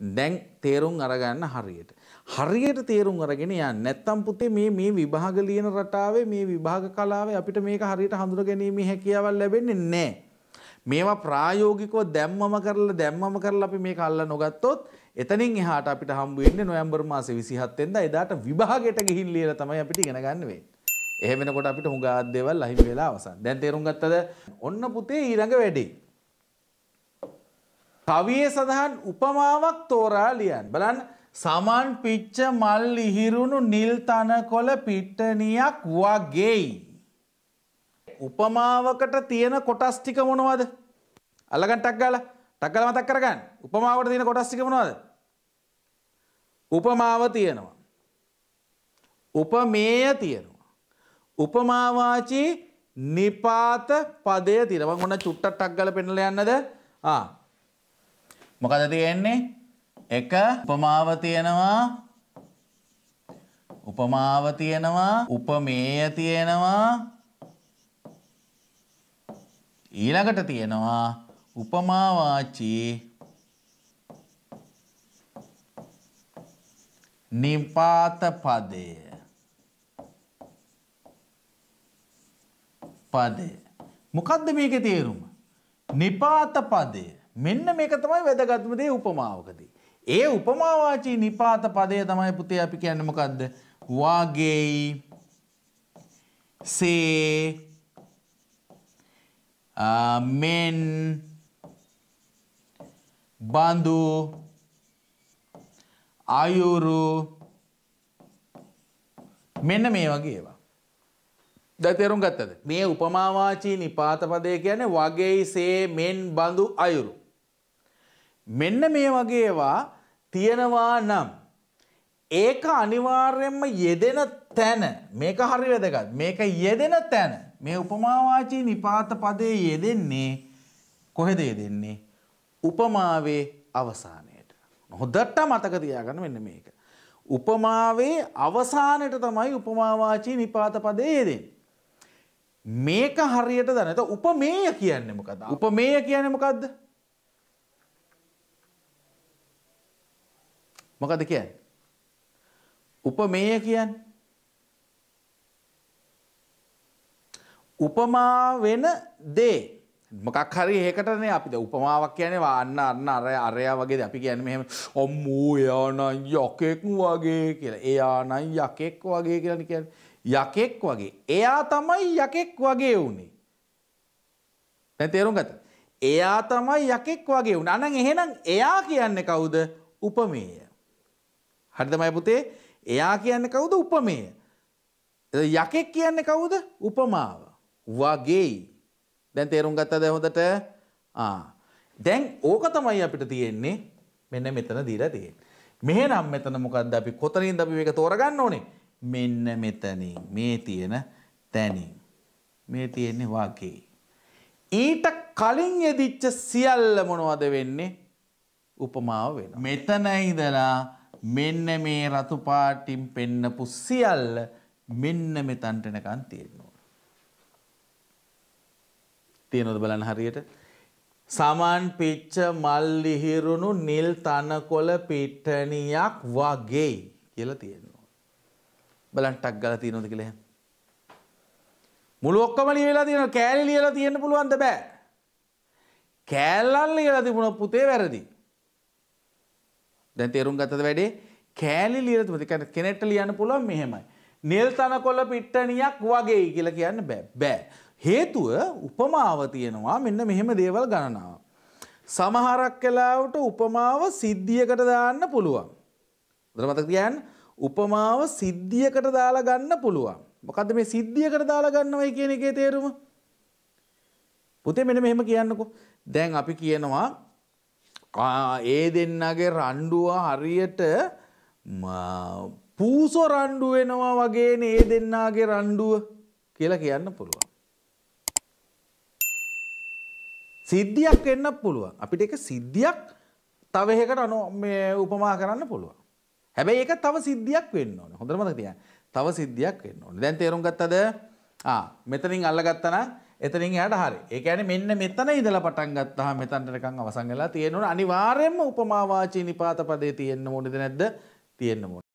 දැන් තේරුම් අරගන්න හරියට. හරියට තේරුම් අරගෙන යන්න. නැත්තම් පුතේ මේ මේ විභාග ලියන රටාවේ මේ විභාග කලාවේ අපිට මේක හරියට හඳුනා ගැනීමේ හැකියාවක් ලැබෙන්නේ නැහැ. මේවා ප්‍රායෝගිකව දැම්මම කරලා දැම්මම කරලා අපි මේක අල්ලා නොගත්තොත් එතනින් එහාට අපිට හම්බ වෙන්නේ නොවැම්බර් මාසේ 27 වෙනිදා එදාට විභාගයට ගිහින් ලියලා තමයි අපිට ඉගෙන ගන්න වෙන්නේ. එහෙම වෙනකොට අපිට හුඟා දේවල් අහිමි වෙලා අවසන්. දැන් තේරුම් ගත්තද? ඔන්න පුතේ ඊළඟ වැඩේ. කවියේ සඳහන් උපමාවක් තෝරා ලියන්. බලන්න සමන් පිච්ච මල් ඉහිරුණු නිල් තනකොළ පිට්ටනියක් වගේයි. උපමාවකට තියෙන කොටස් ටික මොනවද? අල්ලගන්න ටක් ගාලා ටක් ගාලා මතක් කරගන්න. උපමාවට තියෙන කොටස් ටික මොනවද? උපමාව තියෙනවා. උපමේය තියෙනවා. උපමාවාචී නිපාත පදය තියෙනවා. මම ඔන්න චුට්ටක් ටක් ගාලා පෙන්නලා යන්නද? ආ මොකද තියෙන්නේ? එක උපමාව තියෙනවා උපමාව තියෙනවා උපමේය තියෙනවා ඊළඟට තියෙනවා උපමාවාචී නිපාත පදය පදය මොකද්ද මේකේ තේරුම නිපාත පදය මෙන්න මේක තමයි වැදගත්ම දේ උපමාවකදී. ඒ උපමාවාචී නිපාත පදය තමයි පුතේ අපි කියන්නේ මොකද්ද? වාගේයි සේ මෙන් බඳු අයුරු මෙන්න මේ වගේ ඒවා. දැන් තේරුම් ගත්තද? මේ උපමාවාචී නිපාත පදය කියන්නේ වගේ සේ මෙන් බඳු අයුරු. මෙන්න මේ වගේවා තියෙනවා නම් ඒක අනිවාර්යෙන්ම යෙදෙන තැන මේක හරි වැදගත් මේක යෙදෙන තැන මේ උපමාවාචී නිපාත පදයේ යෙදෙන්නේ කොහෙද යෙදෙන්නේ උපමාවේ අවසානයට හොඳට මතක තියාගන්න මෙන්න මේක උපමාවේ අවසානයට තමයි උපමාවාචී නිපාත පදයේ යෙදෙන්නේ මේක හරියට දැනත උපමේය කියන්නේ මොකද්ද උපමේය කියන්නේ මොකද්ද මොකද කියන්නේ? උපමේය කියන්නේ උපමා වෙන දේ මොකක් හරි ඒකටනේ අපිට උපමාවක් කියන්නේ අන්න අන්න අර අරයා වගේද අපි කියන්නේ මෙහෙම අම්මෝ එයා නම් යකෙක් වගේ කියලා. එයා නම් යකෙක් වගේ කියලානේ කියන්නේ. යකෙක් වගේ. එයා තමයි යකෙක් වගේ උනේ. දැන් තේරුම් ගත්තා. එයා තමයි යකෙක් වගේ උනා. අනං එහෙනම් එයා කියන්නේ කවුද? උපමේය. හරිදමයි පුතේ එයා කියන්නේ කවුද උපමේය. යකෙක් කියන්නේ කවුද උපමාව වගේ. දැන් තේරුම් ගත්තද හොඳට දැන් ඕක තමයි අපිට තියෙන්නේ මෙන්න මෙතන දීලා තියෙන්නේ. මෙහෙනම් මෙතන මොකද්ද අපි කොතනින්ද අපි මේක තෝරගන්න ඕනේ? මෙන්න මෙතනින් මේ තියෙන තැනින්. මේ තියෙන්නේ වාගේ. ඊට කලින් යෙදිච්ච සියල්ල මොනවද වෙන්නේ? උපමාව වෙනවා. මෙතන ඉඳලා මෙන්න මේ රතු පාටින් පෙන්නපු සියල්ල මෙන්න මෙතනට එනකන් තියෙන්න ඕන. තියෙනවද බලන්න හරියට? සමන් පිච්ච මල් ලිහිරුණු නිල් තනකොළ පිටණියක් වගේ කියලා තියෙනවා. බලන්න ටක් ගාලා තියෙනවද කියලා එහෙම. මුළු ඔක්කොම ලියලා තියෙනවා. කෑලි ලියලා තියෙන්න පුළුවන්ද බෑ. කෑල්ලන් ලියලා තිබුණා පුතේ වැරදි. දැන් තේරුම් ගතද වැඩේ කෑලි ලියලා තිබුණා. ඒ කියන්නේ කෙනෙක්ට ලියන්න පුළුවන් මෙහෙමයි. නිල් තනකොළ පිට්ටනියක් වගේ කියලා කියන්න බෑ. බෑ. හේතුව උපමාව තියෙනවා මෙන්න මෙහෙම දේවල් ගණනාවක්. සමහරක් කලාවට උපමාව සිද්ධියකට දාන්න පුළුවන්. උදේ මතක තියාගන්න උපමාව සිද්ධියකට දාලා ගන්න පුළුවන්. මොකද්ද මේ සිද්ධියකට දාලා ගන්නවයි කියන එකේ තේරුම? පුතේ මෙන්න මෙහෙම කියන්නකෝ. දැන් අපි කියනවා ඒ දෙන්නගේ රණ්ඩුව හරියට පූසො රණ්ඩු වෙනවා වගේ ඒ දෙන්නාගේ රණ්ඩුව කියලා කියන්න පුළුවන්. සිද්ධියක් එන්න පුළුවන් අපිට එක සිද්ධියක් තව එහෙකට අනු උපමා කරන්න පුළුවන්. හැබැයි ඒක තව සිද්ධියක් වෙන්න ඕන හොඳරමද තිය තව සිද්ධියක් වෙන්න ඕන දැන් තේරුම් ගත්තද මෙතනින් අල්ලගත්තනම් එතනින් එයාට හරි. ඒ කියන්නේ මෙන්න මෙතන ඉඳලා පටන් ගත්තාම මෙතනටකම් අවසන් වෙලා තියෙනවනේ අනිවාර්යයෙන්ම උපමා වාචී නිපාත පදේ තියෙන්න ඕනේද නැද්ද? තියෙන්න ඕනේ.